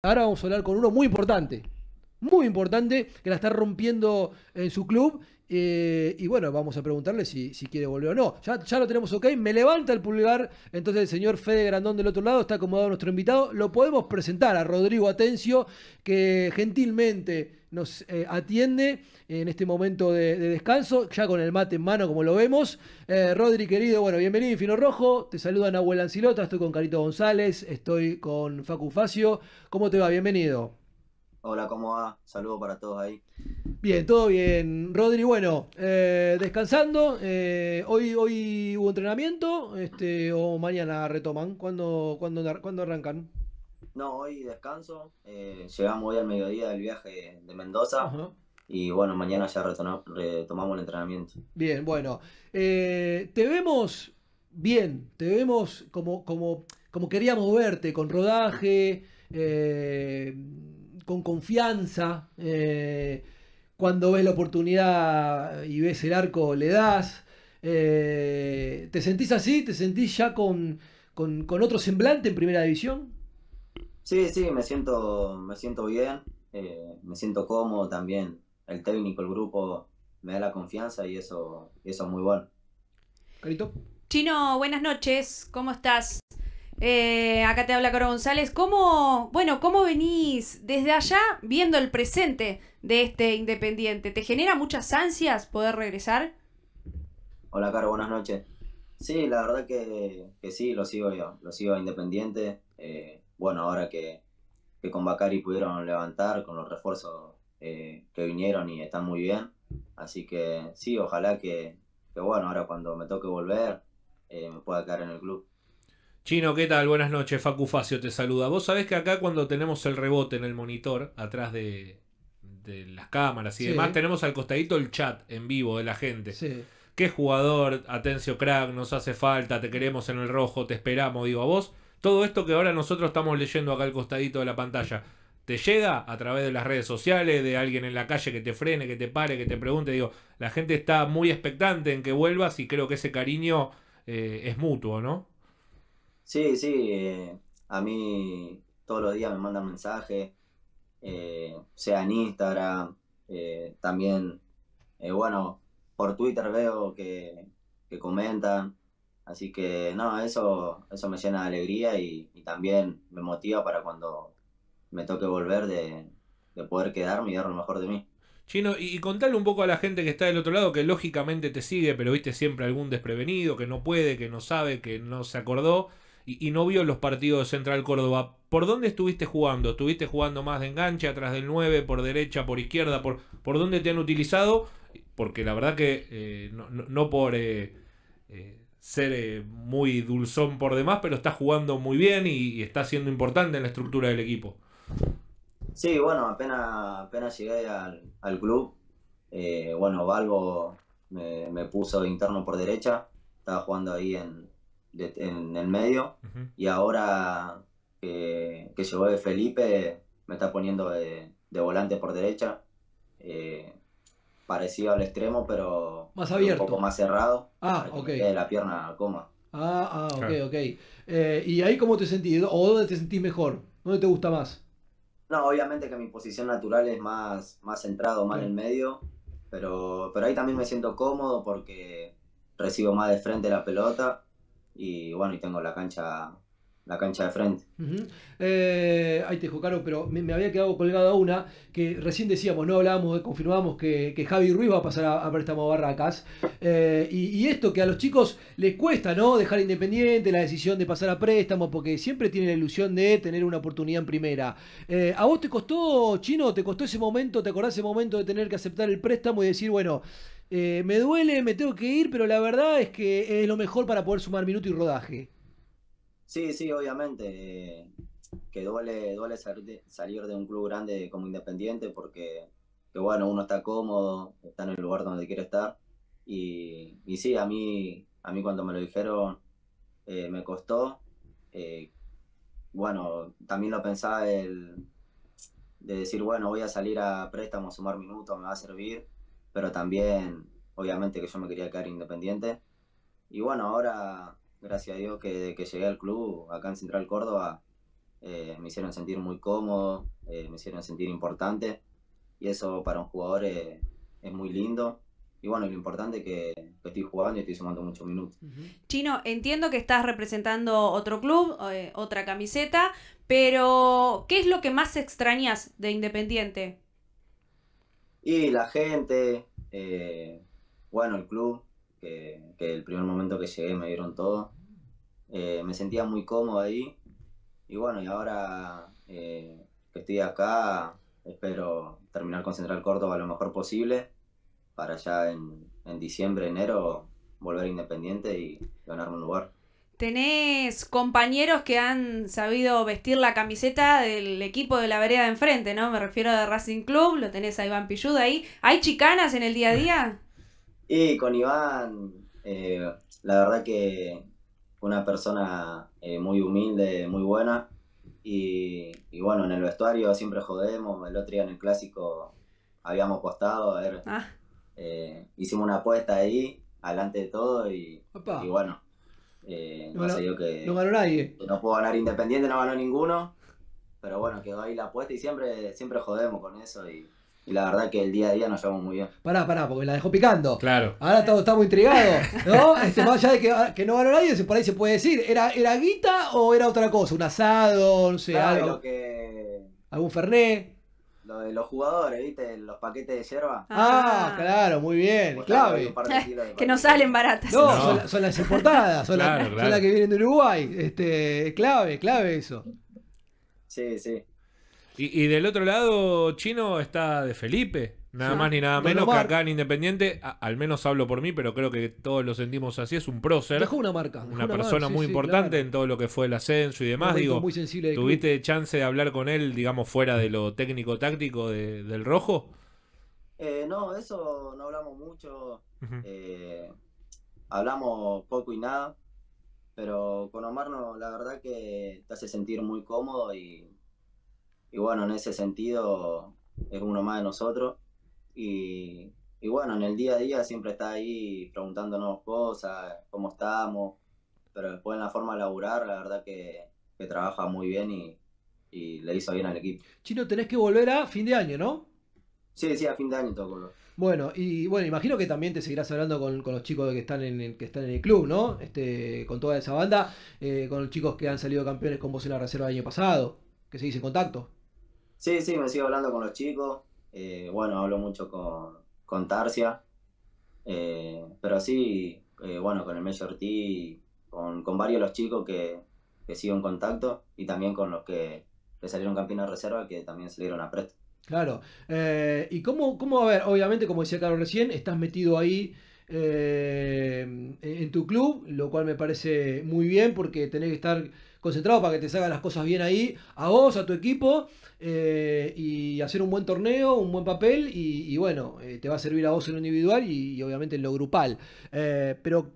Ahora vamos a hablar con uno muy importante, muy importante, que la está rompiendo en su club. Eh, y bueno, vamos a preguntarle si, si quiere volver o no. Ya, ya, lo tenemos ok, me levanta el pulgar. Entonces el señor Fede Grandón del otro lado está acomodado nuestro invitado. Lo podemos presentar a Rodrigo Atencio, que gentilmente nos eh, atiende en este momento de, descanso, ya con el mate en mano, como lo vemos. Eh, Rodri, querido, bueno, bienvenido, Infino Rojo. Te saluda Nahuel Ancilota, estoy con Carito González, estoy con Facu Facio. ¿Cómo te va? Bienvenido. Hola, ¿cómo va? Saludo para todos ahí. Bien, todo bien. Rodri, bueno, eh, descansando. hoy, hoy hubo entrenamiento, este, o mañana retoman. cuando cuándo arrancan? No, hoy descanso. Eh, llegamos hoy al mediodía del viaje de Mendoza. Y bueno, mañana ya retomamos, el entrenamiento. Bien, bueno. Eh, te vemos bien, te vemos como, como, como queríamos verte, con rodaje, eh, con confianza. cuando ves la oportunidad y ves el arco, le das. ¿Te sentís así? ¿Te sentís ya con, con otro semblante en primera división? Sí, sí, me siento, me siento bien, eh, me siento cómodo también. El técnico, el grupo me da la confianza y eso, eso es muy bueno. Carito. Chino, buenas noches, ¿cómo estás? Eh, acá te habla Caro González. ¿Cómo, bueno, cómo venís desde allá viendo el presente de este Independiente? ¿Te genera muchas ansias poder regresar? Hola, Caro, buenas noches. Sí, la verdad que, que sí, lo sigo yo, lo sigo Independiente. Eh, bueno, ahora que, que con Bacari pudieron levantar con los refuerzos eh, que vinieron y están muy bien. Así que sí, ojalá que, bueno, ahora cuando me toque volver eh, me pueda quedar en el club. Chino, ¿qué tal? Buenas noches, Facu Facio te saluda. Vos sabés que acá cuando tenemos el rebote en el monitor, atrás de, las cámaras y demás, tenemos al costadito el chat en vivo de la gente. Sí. ¿Qué jugador, Atencio Crack, nos hace falta, te queremos en el rojo, te esperamos? Digo, a vos todo esto que ahora nosotros estamos leyendo acá al costadito de la pantalla, te llega a través de las redes sociales, de alguien en la calle que te frene, que te pare, que te pregunte. Digo, la gente está muy expectante en que vuelvas y creo que ese cariño eh, es mutuo, ¿no? Sí, sí. Eh, a mí todos los días me mandan mensajes, eh, sea en Instagram, también, bueno, por Twitter veo que, que comentan. Así que no, eso, eso me llena de alegría y, también me motiva para cuando me toque volver de, poder quedarme y dar lo mejor de mí. Chino, y, contale un poco a la gente que está del otro lado, que lógicamente te sigue, pero viste siempre algún desprevenido, que no puede, que no sabe, que no se acordó y, no vio los partidos de Central Córdoba. ¿Por dónde estuviste jugando? ¿Estuviste jugando más de enganche, atrás del 9, por derecha, por izquierda? ¿Por, por dónde te han utilizado? Porque la verdad que eh, no, no, por... Eh, eh, ser eh, muy dulzón por demás, pero está jugando muy bien y, está siendo importante en la estructura del equipo. Sí, bueno, apenas, apenas llegué al, club, eh, bueno, Balbo me, me, puso interno por derecha, estaba jugando ahí en, en el medio y ahora que, llegó de Felipe me está poniendo de, volante por derecha. Eh, parecido al extremo, pero un poco más cerrado. Ah, la pierna coma. Ah, ah, ok, ok. Eh, ¿Y ahí cómo te sentís? ¿O dónde te sentís mejor? ¿Dónde te gusta más? No, obviamente que mi posición natural es más, más centrado, más en medio, pero, pero ahí también me siento cómodo porque recibo más de frente la pelota y bueno, y tengo la cancha la cancha de frente. Eh, ahí te dijo, Caro, pero me, había quedado colgada una que recién decíamos, no hablábamos, confirmamos que, que Javi Ruiz va a pasar a, préstamo a Barracas. Eh, y, esto que a los chicos les cuesta, ¿no? Dejar independiente, la decisión de pasar a préstamo, porque siempre tienen la ilusión de tener una oportunidad en primera. Eh, ¿A vos te costó, Chino, te costó ese momento, te acordás ese momento de tener que aceptar el préstamo y decir, bueno, me duele, me tengo que ir, pero la verdad es que es lo mejor para poder sumar minuto y rodaje? Sí, sí, obviamente. Eh, que duele, duele salir de, un club grande como Independiente porque, que bueno, uno está cómodo, está en el lugar donde quiere estar. Y, y sí, a mí, a mí cuando me lo dijeron eh, me costó. Eh, bueno, también lo pensaba el, de decir, bueno, voy a salir a préstamo, sumar minutos, me va a servir. Pero también, obviamente, que yo me quería quedar independiente. Y bueno, ahora gracias a Dios que desde que llegué al club, acá en Central Córdoba, eh, me hicieron sentir muy cómodo, eh, me hicieron sentir importante y eso para un jugador eh, es, muy lindo. Y bueno, lo importante es que, estoy jugando y estoy sumando muchos minutos. Chino, entiendo que estás representando otro club, otra camiseta, pero ¿qué es lo que más extrañas de Independiente? Y la gente, bueno, el club, que, el primer momento que llegué me dieron todo. Eh, me sentía muy cómodo ahí. Y bueno, y ahora eh, que estoy acá, espero terminar con Central Córdoba lo mejor posible para ya en, en diciembre, enero, volver independiente y ganarme un lugar. Tenés compañeros que han sabido vestir la camiseta del equipo de la vereda de enfrente, ¿no? Me refiero a Racing Club, lo tenés a Iván Pilluda ahí. ¿Hay chicanas en el día a día? Y con Iván, eh, la verdad que una persona eh, muy humilde, muy buena. Y, bueno, en el vestuario siempre jodemos. El otro día en el clásico habíamos apostado, ah. eh, hicimos una apuesta ahí, adelante de todo y, bueno. no, puedo ganar Independiente, no ganó ninguno. Pero bueno, quedó ahí la apuesta y siempre, siempre jodemos con eso. Y, y la verdad que el día a día nos llevamos muy bien. Pará, pará, porque la dejó picando. Claro. Ahora todo está muy intrigado. ¿No? Este, más allá de que, no ganó nadie, por ahí se puede decir. ¿Era, ¿Era guita o era otra cosa? ¿Un asado? No sé, algo. que... ¿Algún Ferné Lo de los jugadores, ¿viste? Los paquetes de yerba. Ah, claro, muy bien, clave. que eh, no salen baratas. No, Son, las importadas, son, las, que vienen de Uruguay. Este, clave, clave eso. Sí, sí. Y, del otro lado, Chino está de Felipe. Nada más ni nada menos que acá en Independiente, al menos hablo por mí, pero creo que todos lo sentimos así, es un prócer. Dejó una marca. una, persona muy importante en todo lo que fue el ascenso y demás. Digo, ¿tuviste chance de hablar con él, digamos, fuera de lo técnico-táctico del rojo? Eh, no, eso no hablamos mucho. Eh, hablamos poco y nada. Pero con Omar, no, la verdad que te hace sentir muy cómodo y y bueno, en ese sentido es uno más de nosotros. Y, bueno, en el día a día siempre está ahí preguntándonos cosas, cómo estamos, pero después en la forma de laburar, la verdad que, trabaja muy bien y, le hizo bien al equipo. Chino, tenés que volver a fin de año, ¿no? Sí, sí, a fin de año todo. Bueno, y bueno, imagino que también te seguirás hablando con, los chicos que están en el, que están en el club, ¿no? Este, con toda esa banda, eh, con los chicos que han salido campeones con vos en la reserva el año pasado, que se en contacto. Sí, sí, me sigo hablando con los chicos. Eh, bueno, hablo mucho con, con Tarsia. Eh, pero sí, eh, bueno, con el Major T, con, varios de los chicos que, que sigo en contacto y también con los que, que salieron campeones de reserva que también salieron a presto. Claro. ¿Y cómo, cómo, a ver, obviamente, como decía Carlos recién, estás metido ahí en tu club, lo cual me parece muy bien porque tenés que estar concentrado para que te salgan las cosas bien ahí, a vos, a tu equipo, eh, y hacer un buen torneo, un buen papel, y, bueno, eh, te va a servir a vos en lo individual y, obviamente en lo grupal. Eh, pero,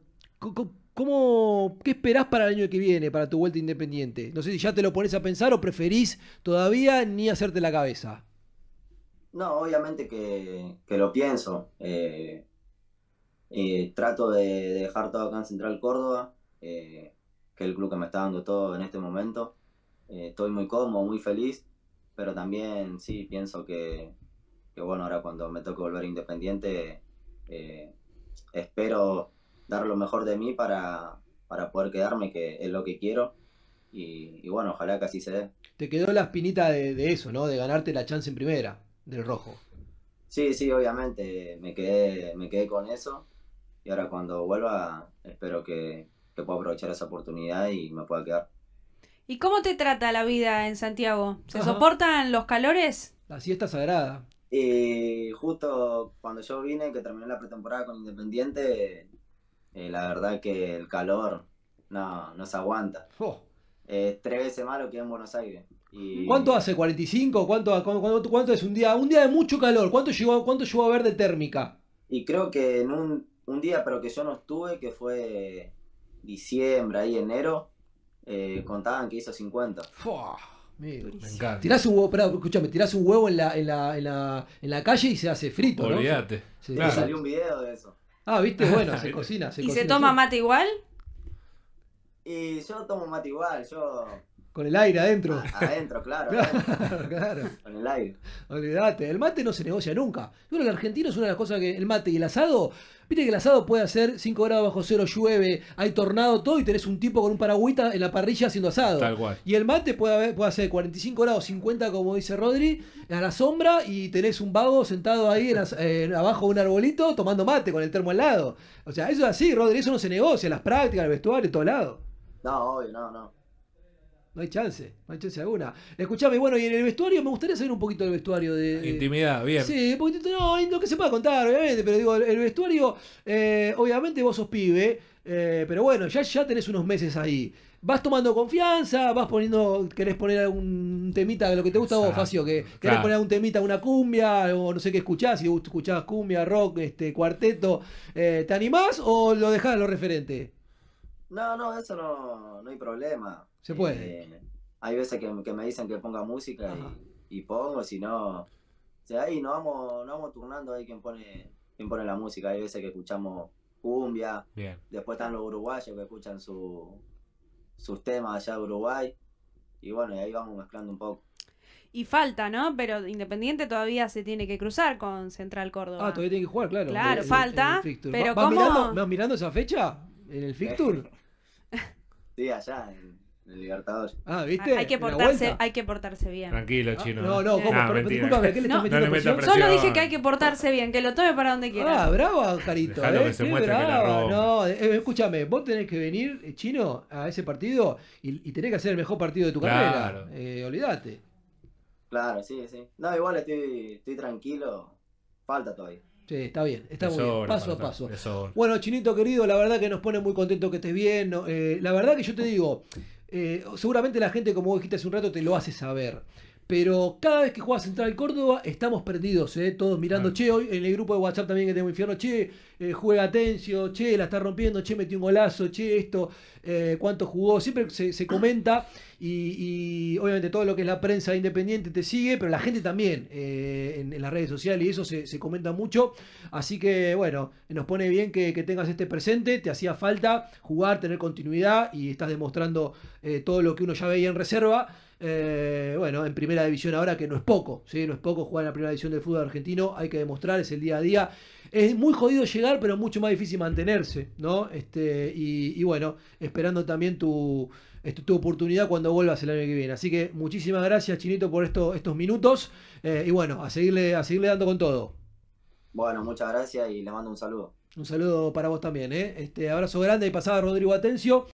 ¿cómo, ¿qué esperás para el año que viene, para tu vuelta independiente? No sé si ya te lo pones a pensar o preferís todavía ni hacerte la cabeza. No, obviamente que, lo pienso. trato de, dejar todo acá en Central Córdoba el club que me está dando todo en este momento. Eh, estoy muy cómodo, muy feliz, pero también sí pienso que, bueno, ahora cuando me toque volver independiente, eh, espero dar lo mejor de mí para, para poder quedarme, que es lo que quiero. Y, bueno, ojalá que así se dé. Te quedó la espinita de, de, eso, ¿no? De ganarte la chance en primera, del rojo. Sí, sí, obviamente, me quedé, me quedé con eso. Y ahora cuando vuelva, espero que, que pueda aprovechar esa oportunidad y me pueda quedar. ¿Y cómo te trata la vida en Santiago? ¿Se soportan los calores? La siesta sagrada. Y eh, justo cuando yo vine, que terminé la pretemporada con Independiente, eh, la verdad que el calor no, se aguanta. tres veces malo que en Buenos Aires. ¿Cuánto hace? ¿45? ¿Cuánto, cuánto, cuánto es un día? Un día de mucho calor. ¿Cuánto llegó, cuánto llegó a ver de térmica? Y creo que en un, un día, pero que yo no estuve, que fue diciembre, ahí enero, eh, contaban que hizo 50. me encanta. Tirás un huevo, espera, escúchame, tirás un huevo en la, en la, en la, en la calle y se hace frito. Olvídate. salió un video de eso. Ah, viste, bueno, se cocina. Se ¿Y se toma mate igual? Y yo tomo mate igual, yo con el aire adentro. Ah, adentro, claro. claro, Con el aire. Olvídate, el mate no se negocia nunca. Yo creo que el argentino es una de las cosas que el mate y el asado. Viste que el asado puede hacer 5 grados bajo cero, llueve, hay tornado, todo, y tenés un tipo con un paragüita en la parrilla haciendo asado. Tal cual. Y el mate puede, puede hacer 45 grados, 50, como dice Rodri, a la sombra, y tenés un vago sentado ahí eh, abajo de un arbolito tomando mate con el termo al lado. O sea, eso es así, Rodri, eso no se negocia, las prácticas, el vestuario, en todo lado. No, obvio, no, no. No hay chance, no hay chance alguna. Escuchame, bueno, y en el vestuario me gustaría saber un poquito del vestuario de. Intimidad, bien. Sí, un poquito, no, lo que se pueda contar, obviamente, pero digo, el vestuario, eh, obviamente vos sos pibe, eh, pero bueno, ya, ya tenés unos meses ahí. Vas tomando confianza, vas poniendo, querés poner algún temita, de lo que te gusta vos, Facio, que querés poner un temita, una cumbia, o no sé qué escuchás, si escuchás cumbia, rock, este, cuarteto, eh, ¿te animás o lo dejás lo referente? No, no, eso no, hay problema. Se puede. Eh, hay veces que, me dicen que ponga música y, pongo, si no. O sea, ahí no vamos, vamos turnando ahí quien pone, quien pone la música. Hay veces que escuchamos cumbia. Bien. Después están los uruguayos que escuchan sus temas allá de Uruguay. Y bueno, ahí vamos mezclando un poco. Y falta, ¿no? Pero Independiente todavía se tiene que cruzar con Central Córdoba. Ah, todavía tiene que jugar, claro. Claro, falta. pero ¿Vas Mirando, esa fecha? ¿En el fixture? Sí, allá en, el Libertadores. Ah, ah, ¿viste? Hay que, portarse, hay que portarse bien. Tranquilo, chino. No, no, eh, ¿cómo? No, Pero, ¿qué le estás metiendo le presión? Solo dije que hay que portarse bien, que lo tome para donde quiera. Ah, bravo Carito. Eh, que no, eh, eh, escúchame, vos tenés que venir, chino, a ese partido y, tenés que hacer el mejor partido de tu claro. carrera. olvídate. Claro, sí, sí. No, igual estoy, estoy tranquilo. Falta todavía. Sí, está bien, está muy bien. Paso a paso. Bueno, Chinito querido, la verdad que nos pone muy contento que estés bien. Eh, la verdad que yo te digo, eh, seguramente la gente, como dijiste hace un rato, te lo hace saber. Pero cada vez que juega Central Córdoba, estamos perdidos, eh, todos mirando, che, hoy en el grupo de WhatsApp también que tengo infierno, che, eh, juega Atencio, che, la está rompiendo, che, metió un golazo, che, esto, eh, cuánto jugó, siempre se, comenta y, obviamente todo lo que es la prensa independiente te sigue, pero la gente también en, las redes sociales y eso se, comenta mucho. Así que bueno, nos pone bien que, que, tengas este presente, te hacía falta jugar, tener continuidad y estás demostrando todo lo que uno ya veía en reserva. Eh, bueno, en primera división ahora que no es poco, ¿sí? no es poco jugar en la primera división del fútbol argentino, hay que demostrar, es el día a día. Es muy jodido llegar, pero mucho más difícil mantenerse, ¿no? Este, y, bueno, esperando también tu, este, tu oportunidad cuando vuelvas el año que viene. Así que muchísimas gracias, Chinito, por estos minutos. Eh, y bueno, a seguirle, a dando con todo. Bueno, muchas gracias y le mando un saludo. Un saludo para vos también, ¿eh? Este abrazo grande y pasada Rodrigo Atencio.